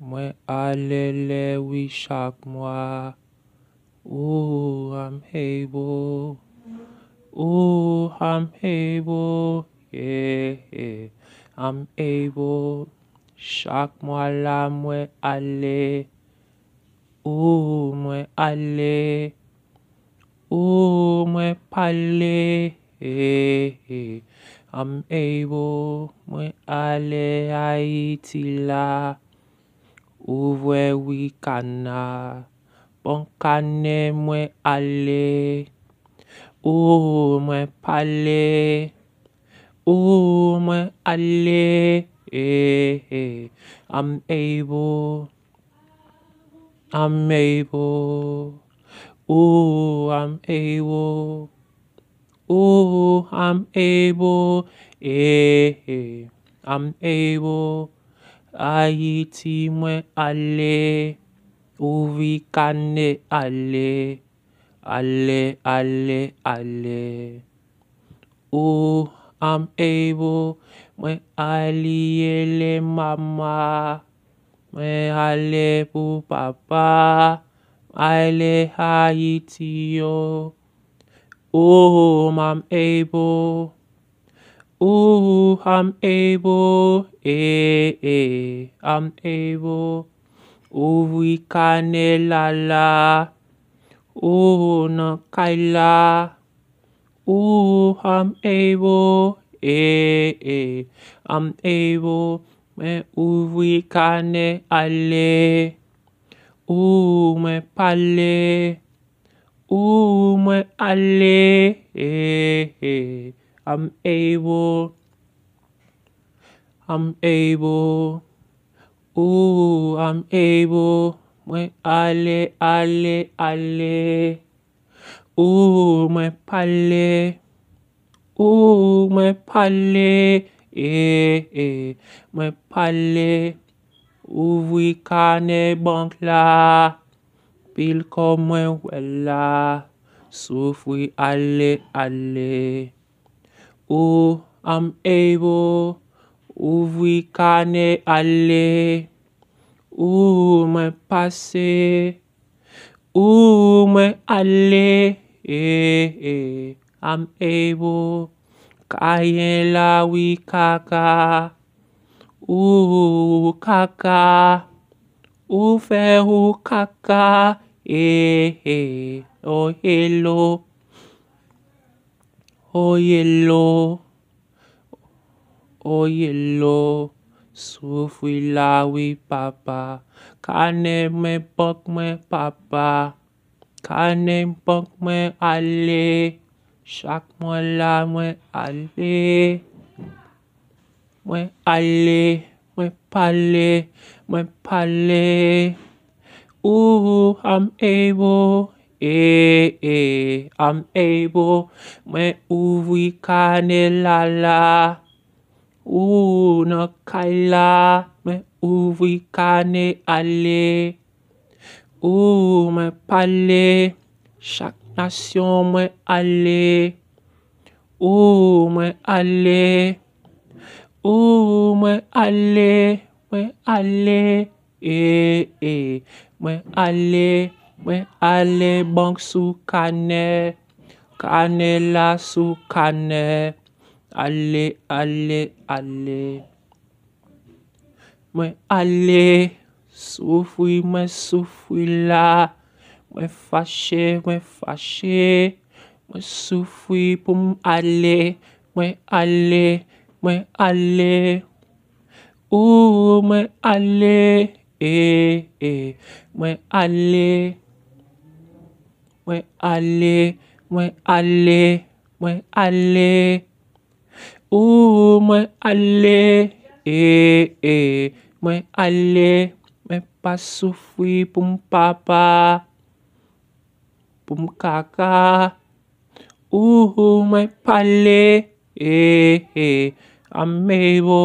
Mwen ale le wishak mwa. Ou, am ebo. Ou, am ebo. E, e, am ebo. Shak mwa la mwen ale. Ou, mwen ale. Ou, mwen pale. E, e, am ebo. Mwen ale a iti la. Bon we can aller? mwe ale o mwe pale o Eh eh, I'm able I'm able oh I'm able oh I'm able eh, eh. I'm able Haiti, ayitimwe ale uvikane ale ale ale ale oh i'm able mwe aliyele mama mwe ale bu papa Haiti, yo. oh i'm able Ooh, I'm able, eh, eh, I'm able. Ooh, kane la la. Ooh, no kaila. Ooh, I'm able, eh, eh, I'm able. Me ooh, kane ale. Ooh, me pale. Ooh, me ale, eh, eh. Am ebo. Am ebo. Ou ou am ebo. Mwen ale ale ale. Ou ou mwen pale. Ou ou mwen pale. E e. Mwen pale. Ou vwi ka ne bank la. Pil ko mwen wela. Sou fwi ale ale. Oh, I'm able. Oh, we can alle. Oh, my passe. Oh, my alle. Eh, eh, I'm able. Kayen la we kaka. Oh, kaka. Oh, fair, o kaka. Eh, eh, oh, hello. Oye lo, oye lo, sou fwi la wi papa, ka ne mwen bok mwen papa, ka ne mwen bok mwen ale, shak mwen la mwen ale, mwen ale, mwen pale, mwen pale, ou ou, am evo, E, e, am ebo, mwen ouvi kane lala. Ou nan kala, mwen ouvi kane ale. Ou mwen pale, chak nasyon mwen ale. Ou mwen ale, ou mwen ale, mwen ale. E, e, mwen ale, ou mwen ale. Mwen ale bonk sou kane, kane la sou kane, ale, ale, ale. Mwen ale soufwi, mwen soufwi la, mwen fache, mwen fache, mwen soufwi pou mwen ale. Mwen ale, mwen ale, ou, mwen ale, e, e, mwen ale. Mwen ale, mwen ale, mwen ale, ou ou mwen ale, ee ee, mwen ale, mwen pa sou fwi pou m papa, pou m kaka, ou ou mwen pale, ee ee, ame vo.